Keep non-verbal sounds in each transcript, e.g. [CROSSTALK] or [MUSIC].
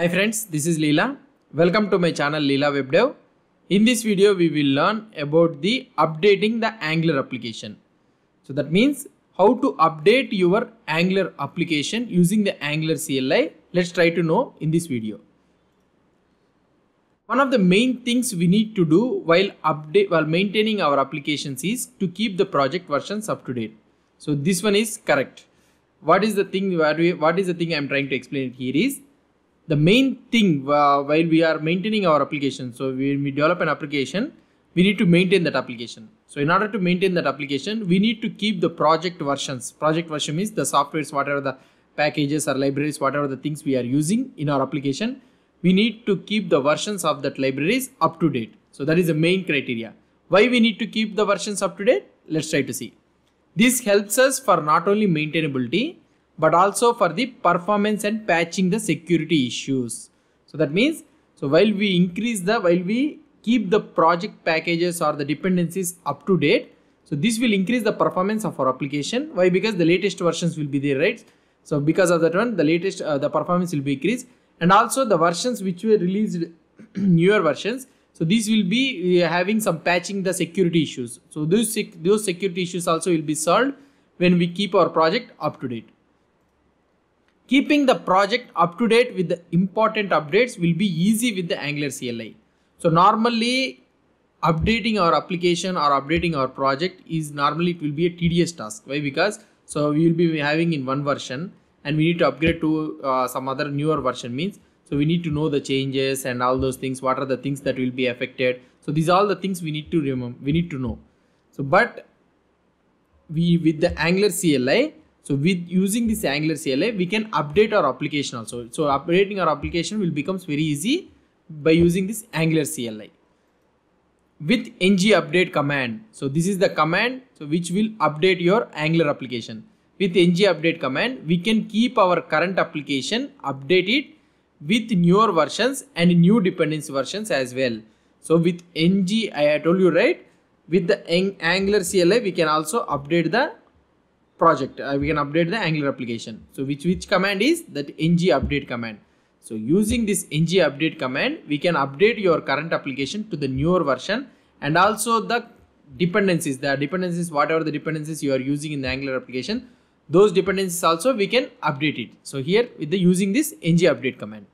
Hi friends, this is Leela. Welcome to my channel Leela WebDev. In this video, we will learn about the updating the Angular application. So that means how to update your Angular application using the Angular CLI. Let's try to know in this video. One of the main things we need to do while update while maintaining our applications is to keep the project versions up to date. So this one is correct. What is the thing what is the thing I'm trying to explain here is the main thing uh, while we are maintaining our application so when we develop an application we need to maintain that application so in order to maintain that application we need to keep the project versions project version means the softwares whatever the packages or libraries whatever the things we are using in our application we need to keep the versions of that libraries up to date so that is the main criteria why we need to keep the versions up to date let's try to see this helps us for not only maintainability but also for the performance and patching the security issues. So that means, so while we increase the, while we keep the project packages or the dependencies up to date, so this will increase the performance of our application. Why? Because the latest versions will be there, right? So because of that one, the latest, uh, the performance will be increased and also the versions which were released, [CLEARS THROAT] newer versions. So these will be uh, having some patching the security issues. So those, sec those security issues also will be solved when we keep our project up to date. Keeping the project up to date with the important updates will be easy with the Angular CLI. So normally updating our application or updating our project is normally it will be a tedious task. Why? Because so we will be having in one version and we need to upgrade to uh, some other newer version means so we need to know the changes and all those things. What are the things that will be affected? So these are all the things we need to remember. We need to know. So but we with the Angular CLI so with using this Angular CLI, we can update our application also. So updating our application will becomes very easy by using this Angular CLI. With ng update command, so this is the command so which will update your Angular application. With ng update command, we can keep our current application, updated with newer versions and new dependency versions as well. So with ng, I told you right, with the Angular CLI, we can also update the project uh, we can update the angular application so which which command is that ng update command so using this ng update command we can update your current application to the newer version and also the dependencies the dependencies whatever the dependencies you are using in the angular application those dependencies also we can update it so here with the using this ng update command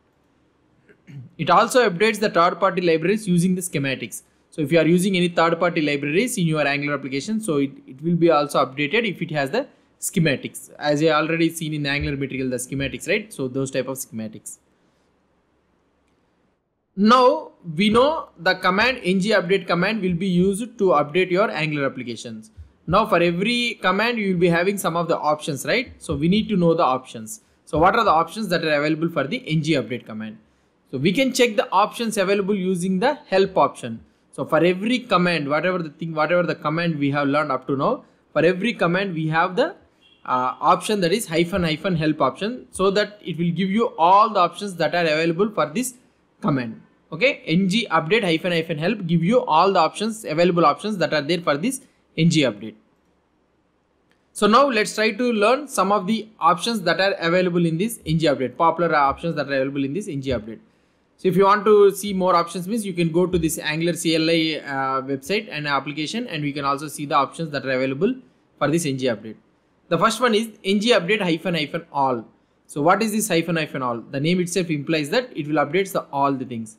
[CLEARS THROAT] it also updates the third party libraries using the schematics so if you are using any third party libraries in your Angular application, so it, it will be also updated if it has the schematics as I already seen in the Angular material, the schematics, right? So those type of schematics. Now we know the command ng update command will be used to update your Angular applications. Now for every command you will be having some of the options, right? So we need to know the options. So what are the options that are available for the ng update command? So we can check the options available using the help option. So for every command, whatever the thing, whatever the command we have learned up to now, for every command we have the uh, option that is hyphen hyphen help option so that it will give you all the options that are available for this command. Okay, ng update hyphen hyphen help give you all the options available options that are there for this ng update. So now let's try to learn some of the options that are available in this ng update, popular options that are available in this ng update. So if you want to see more options means you can go to this Angular CLI uh, website and application and we can also see the options that are available for this ng update. The first one is ng update hyphen hyphen all. So what is this hyphen hyphen all? The name itself implies that it will update the, all the things.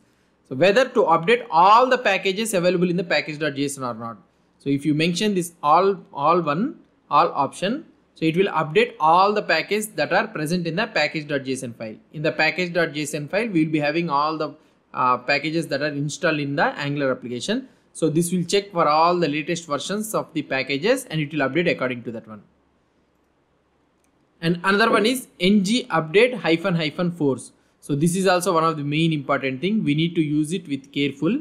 So whether to update all the packages available in the package.json or not. So if you mention this all all one all option so it will update all the packages that are present in the package.json file. In the package.json file, we will be having all the uh, packages that are installed in the Angular application. So this will check for all the latest versions of the packages and it will update according to that one. And another one is ng update hyphen hyphen force. So this is also one of the main important thing. We need to use it with careful.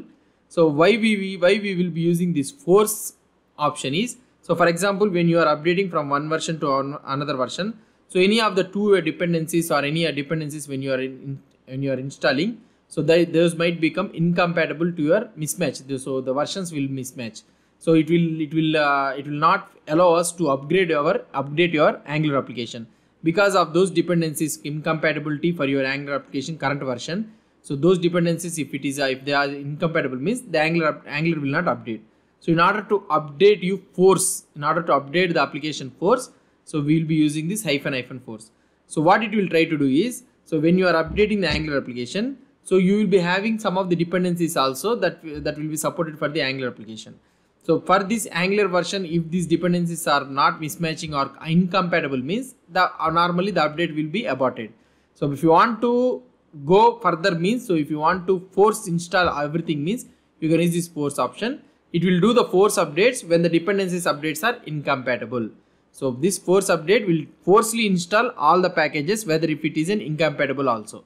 So why we, we why we will be using this force option is so for example, when you are updating from one version to another version, so any of the two dependencies or any dependencies when you are in, when you are installing, so they, those might become incompatible to your mismatch. So the versions will mismatch. So it will it will uh, it will not allow us to upgrade our update your Angular application because of those dependencies incompatibility for your Angular application current version. So those dependencies if it is uh, if they are incompatible means the Angular Angular will not update. So in order to update you force, in order to update the application force, so we will be using this hyphen hyphen force. So what it will try to do is, so when you are updating the Angular application, so you will be having some of the dependencies also that, that will be supported for the Angular application. So for this Angular version, if these dependencies are not mismatching or incompatible means the uh, normally the update will be aborted. So if you want to go further means, so if you want to force install everything means you can use this force option. It will do the force updates when the dependencies updates are incompatible. So this force update will forcefully install all the packages whether if it is an incompatible also.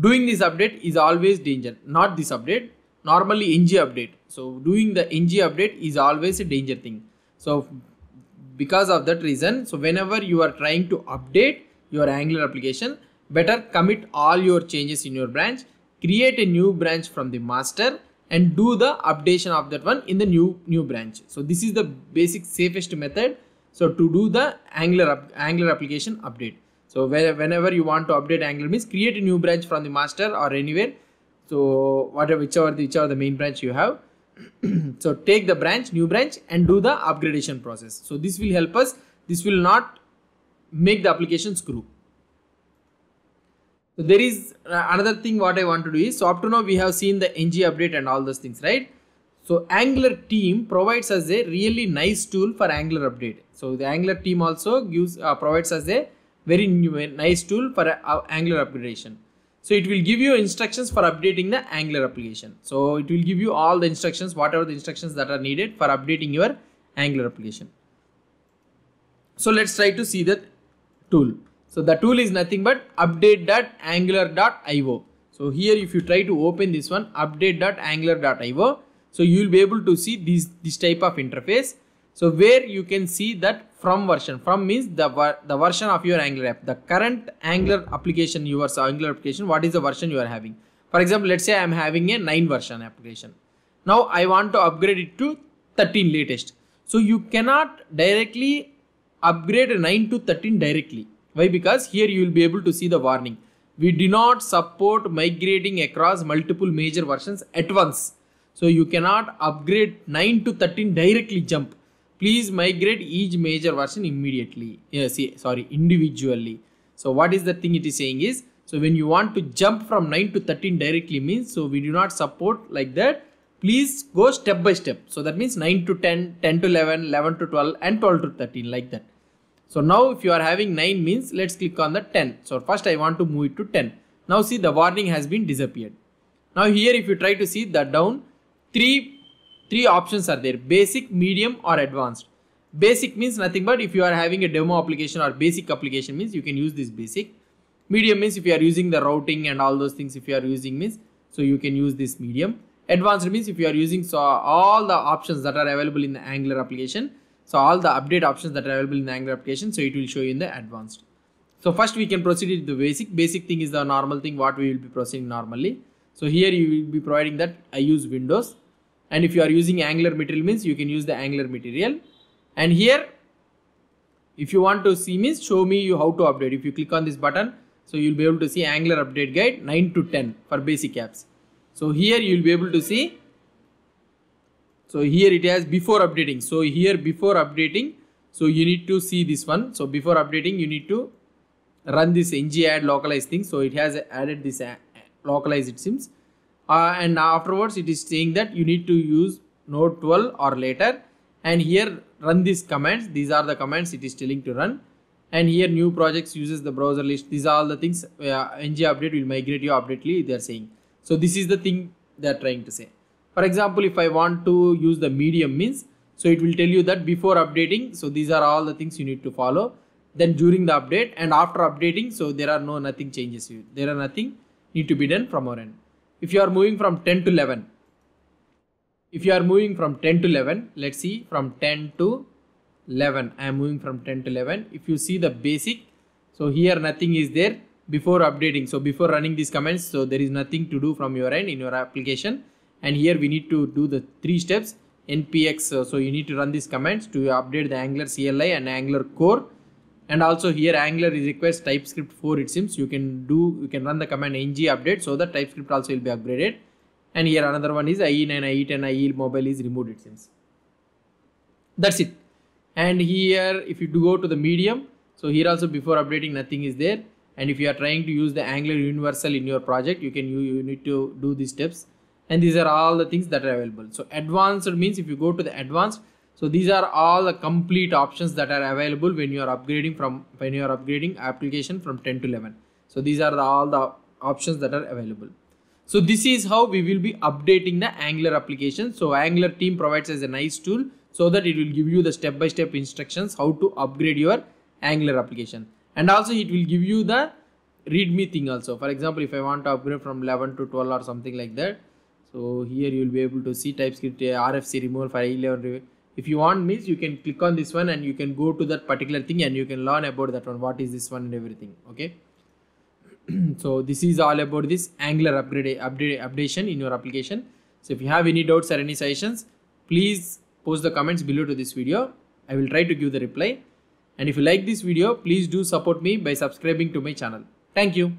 Doing this update is always danger, not this update, normally ng update. So doing the ng update is always a danger thing. So because of that reason, so whenever you are trying to update your Angular application, better commit all your changes in your branch, create a new branch from the master and do the updation of that one in the new new branch so this is the basic safest method so to do the angular angular application update so whenever you want to update angular means create a new branch from the master or anywhere so whatever whichever whichever the main branch you have [CLEARS THROAT] so take the branch new branch and do the upgradation process so this will help us this will not make the application screw so there is uh, another thing what I want to do is, so up to now we have seen the ng update and all those things, right? So Angular team provides us a really nice tool for Angular update. So the Angular team also gives uh, provides us a very new, nice tool for uh, Angular updation. So it will give you instructions for updating the Angular application. So it will give you all the instructions, whatever the instructions that are needed for updating your Angular application. So let's try to see that tool. So the tool is nothing but update.angular.io. So here if you try to open this one update.angular.io so you will be able to see this, this type of interface. So where you can see that from version from means the, the version of your Angular app the current Angular application your so Angular application what is the version you are having. For example let's say I am having a 9 version application. Now I want to upgrade it to 13 latest. So you cannot directly upgrade 9 to 13 directly why? Because here you will be able to see the warning. We do not support migrating across multiple major versions at once. So you cannot upgrade 9 to 13 directly jump. Please migrate each major version immediately. Yeah, see, sorry, individually. So what is the thing it is saying is, so when you want to jump from 9 to 13 directly means, so we do not support like that. Please go step by step. So that means 9 to 10, 10 to 11, 11 to 12 and 12 to 13 like that. So now if you are having 9 means let's click on the 10. So first I want to move it to 10. Now see the warning has been disappeared. Now here if you try to see the down, 3, 3 options are there basic, medium or advanced. Basic means nothing but if you are having a demo application or basic application means you can use this basic. Medium means if you are using the routing and all those things if you are using means so you can use this medium. Advanced means if you are using so all the options that are available in the Angular application so all the update options that are available in the Angular application. So it will show you in the advanced. So first we can proceed with the basic. Basic thing is the normal thing what we will be proceeding normally. So here you will be providing that I use Windows. And if you are using Angular material means you can use the Angular material. And here if you want to see means show me you how to update. If you click on this button so you'll be able to see Angular update guide 9 to 10 for basic apps. So here you'll be able to see so here it has before updating so here before updating so you need to see this one so before updating you need to run this ng add localize thing so it has added this localize it seems uh, and afterwards it is saying that you need to use node 12 or later and here run these commands these are the commands it is telling to run and here new projects uses the browser list these are all the things uh, ng update will migrate you updately they are saying so this is the thing they are trying to say for example if i want to use the medium means so it will tell you that before updating so these are all the things you need to follow then during the update and after updating so there are no nothing changes there are nothing need to be done from our end if you are moving from 10 to 11 if you are moving from 10 to 11 let's see from 10 to 11 i am moving from 10 to 11 if you see the basic so here nothing is there before updating so before running these commands so there is nothing to do from your end in your application and here we need to do the three steps npx uh, so you need to run these commands to update the angular cli and angular core and also here angular is requires typescript 4 it seems you can do you can run the command ng update so the typescript also will be upgraded and here another one is ie9 ie10 ie mobile is removed it seems that's it and here if you do go to the medium so here also before updating nothing is there and if you are trying to use the angular universal in your project you can you, you need to do these steps and these are all the things that are available so advanced means if you go to the advanced so these are all the complete options that are available when you are upgrading from when you are upgrading application from 10 to 11 so these are the, all the options that are available so this is how we will be updating the angular application so angular team provides as a nice tool so that it will give you the step by step instructions how to upgrade your angular application and also it will give you the readme thing also for example if i want to upgrade from 11 to 12 or something like that so here you will be able to see typescript uh, rfc removal 511 if you want means you can click on this one and you can go to that particular thing and you can learn about that one what is this one and everything okay [CLEARS THROAT] so this is all about this angular upgrade update updation in your application so if you have any doubts or any suggestions please post the comments below to this video i will try to give the reply and if you like this video please do support me by subscribing to my channel thank you